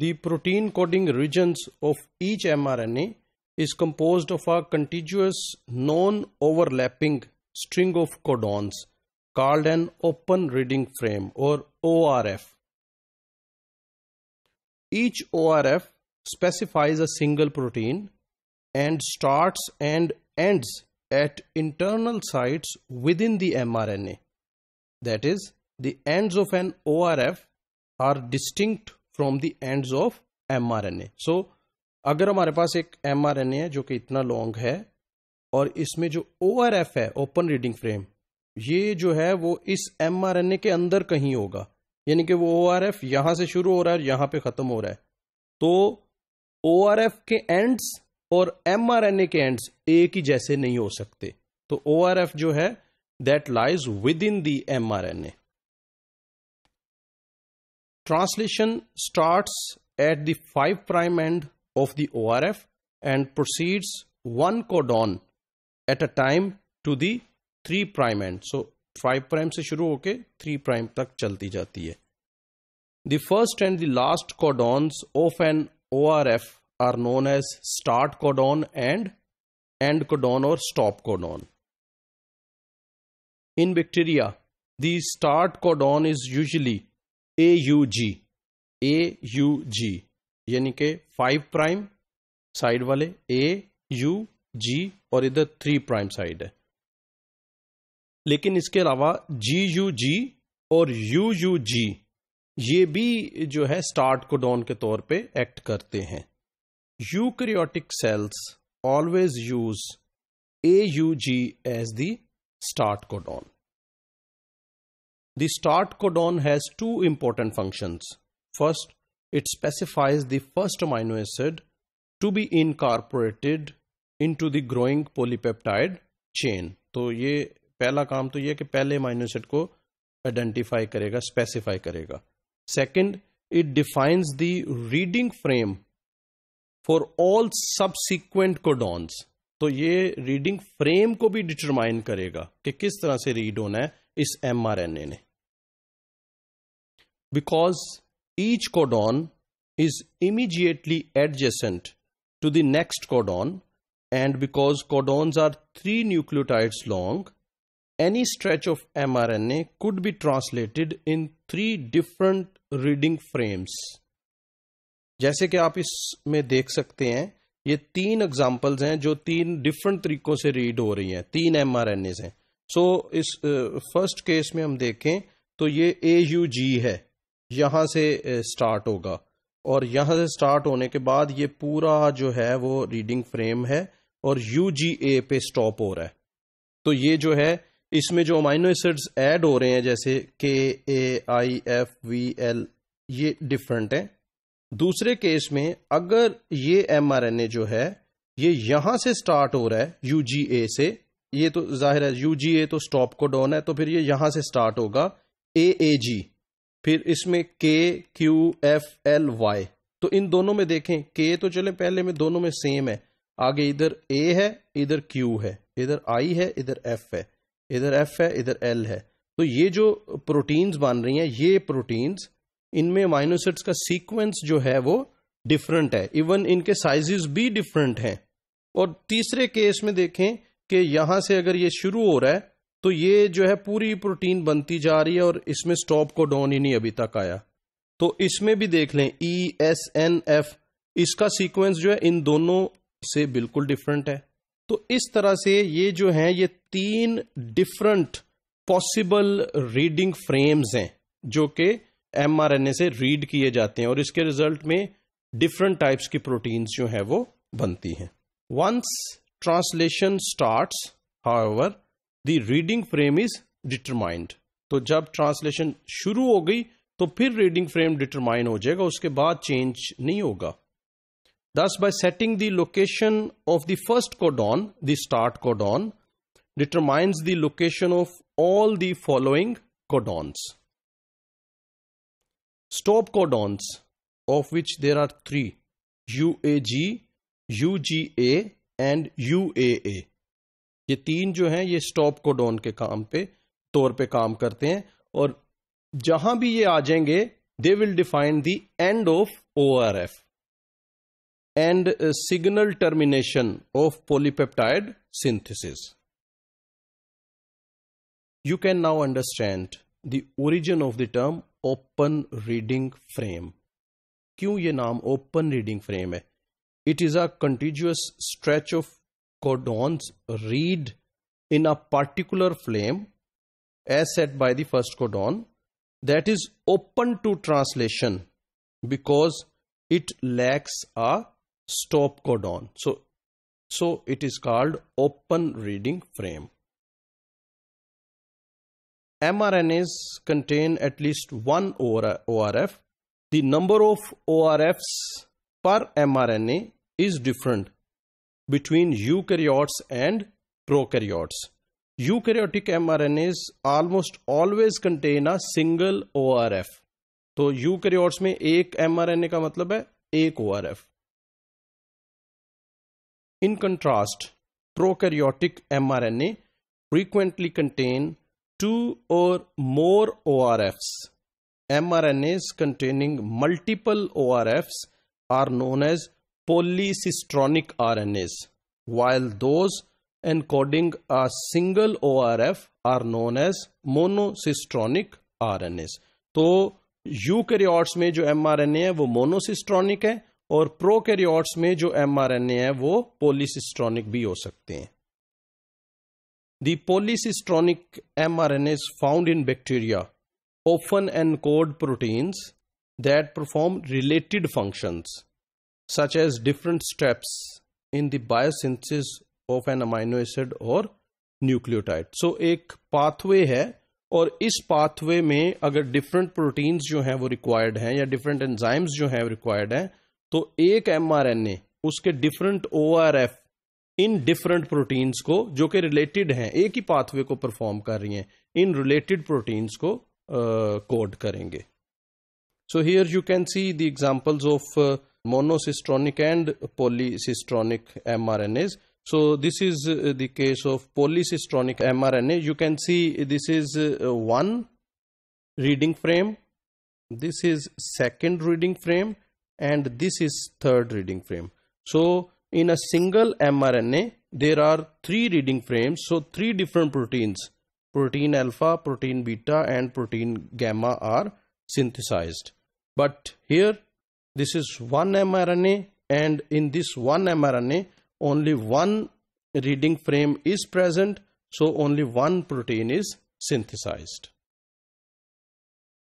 The protein coding regions of each mRNA is composed of a contiguous non-overlapping string of codons called an open reading frame or ORF. Each ORF specifies a single protein and starts and ends at internal sites within the mRNA. That is, the ends of an ORF are distinct from the ends of M R N A so अगर हमारे पास एक M R N ए है जो कि इतना long है और इसमें जो ओ आर एफ है ओपन रीडिंग फ्रेम ये जो है वो इस एम आर एन ए के अंदर कहीं होगा यानी कि वो ओ आर एफ यहां से शुरू हो रहा है और यहां पे खत्म हो रहा है तो ओ आर एफ के एंड्स और एम आर एन ए के एंड्स एक ही जैसे नहीं हो सकते तो ओ आर एफ जो है that lies within the M R N A Translation starts at the 5' end of the ORF and proceeds one codon at a time to the 3' end. So 5' se shuru होके 3' tak chalti जाती hai. The first and the last codons of an ORF are known as start codon and end codon or stop codon. In bacteria, the start codon is usually A U G A U G यानी के five prime side वाले ए U जी और इधर three prime side है लेकिन इसके अलावा जी you जी और यू यू जी ये भी जो है स्टार्ट कोडोन के तौर पे एक्ट करते हैं eukaryotic cells always use A U G as the start codon The start codon has two important functions. First, it specifies the first amino acid to be incorporated into the growing polypeptide chain. तो ये पहला काम तो ये कि पहले amino acid को identify करेगा specify करेगा Second, it defines the reading frame for all subsequent codons. तो ये reading frame को भी determine करेगा कि किस तरह से read होना है इस mRNA ने because each codon is immediately adjacent to the next codon and because codons are three nucleotides long, any stretch of mRNA could be translated in three different reading frames. जैसे कि आप इसमें देख सकते हैं ये तीन एग्जाम्पल्स हैं जो तीन डिफरेंट तरीकों से रीड हो रही हैं तीन एम आर एन एज हैं सो इस फर्स्ट uh, केस में हम देखें तो ये ए यू जी है यहाँ से स्टार्ट होगा और यहाँ से स्टार्ट होने के बाद ये पूरा जो है वो रीडिंग फ्रेम है और यू जी ए पे स्टॉप हो रहा है तो ये जो है इसमें जो अमाइनो एसिड्स ऐड हो रहे हैं जैसे के A I F V L ये डिफरेंट है दूसरे केस में अगर ये एम आर एन ए जो है ये यहां से स्टार्ट हो रहा है यू जी ए से ये तो जाहिर है यू जी ए तो स्टॉप को डाउन है तो फिर ये यहां से स्टार्ट होगा ए ए जी फिर इसमें के क्यू एफ एल वाई तो इन दोनों में देखें के तो चले पहले में दोनों में सेम है आगे इधर ए है इधर क्यू है इधर आई है इधर एफ है इधर एफ है इधर एल है तो ये जो प्रोटीन्स बन रही हैं ये प्रोटीन्स इनमें माइनोसिट्स का सीक्वेंस जो है वो डिफरेंट है इवन इनके साइजेस भी डिफरेंट हैं और तीसरे केस में देखें कि यहां से अगर ये शुरू हो रहा है तो ये जो है पूरी प्रोटीन बनती जा रही है और इसमें स्टॉप को डॉन ही नहीं अभी तक आया तो इसमें भी देख लें ई एस एन एफ इसका सीक्वेंस जो है इन दोनों से बिल्कुल डिफरेंट है तो इस तरह से ये जो है ये तीन डिफरेंट पॉसिबल रीडिंग फ्रेम्स हैं जो कि एमआरएनए से रीड किए जाते हैं और इसके रिजल्ट में डिफरेंट टाइप्स की प्रोटीन्स जो है वो बनती हैं once translation start how The reading frame is determined. तो जब translation शुरू हो गई तो फिर रीडिंग फ्रेम डिटरमाइन हो जाएगा उसके बाद नहीं होगा thus by setting the location of the first codon the start codon determines the location of all the following codons stop codons of which there are three UAG, UGA and UAA ये तीन जो हैं ये stop codon के काम पे तौर पे काम करते हैं और जहां भी ये आ जाएंगे they will define the end of O R F and signal termination of polypeptide synthesis you can now understand the origin of the term open reading frame क्यों ये नाम ओपन रीडिंग फ्रेम है it is a continuous stretch of codons read in a particular flame as said by the first codon that is open to translation because it lacks a stop codon so so it is called open reading frame mrnas contain at least one orf the number of orfs per mrna is different between eukaryotes and prokaryotes. Eukaryotic mRNAs almost always contain a single ORF. तो eukaryotes में एक mRNA का मतलब है एक ORF in contrast prokaryotic mRNA frequently contain two or more ORFs. mRNAs containing multiple ORFs are known as polycistronic RNAs, while those encoding a single ORF are known as monocystronic RNAs. तो eukaryotes में जो mRNA है वो monocistronic है और prokaryotes में जो mRNA है वो पोलिसिस्ट्रॉनिक भी हो सकते हैं The polycystronic mRNAs found in bacteria often encode proteins that perform related functions such as different steps in the biosynthesis of an amino acid or nucleotide so so, एक पाथवे है और इस पाथवे में अगर डिफरेंट प्रोटीन्स जो हैं वो required हैं या डिफरेंट एंजाइम्स जो हैं रिक्वायर्ड हैं तो एक एमआरएनए उसके डिफरेंट ओआरएफ इन डिफरेंट प्रोटीन्स को जो कि रिलेटेड हैं एक ही पाथवे को परफॉर्म कर रही हैं इन रिलेटेड प्रोटीन्स को कोड uh, करेंगे so here you can see the examples of monocystronic and polycystronic mRNAs. So this is uh, the case of polycystronic mRNA. You can see this is uh, one reading frame, this is second reading frame and this is third reading frame. So in a single mRNA, there are three reading frames, so three different proteins, protein alpha, protein beta and protein gamma are synthesized. But here this is one mRNA and in this one mRNA only one reading frame is present so only one protein is synthesized.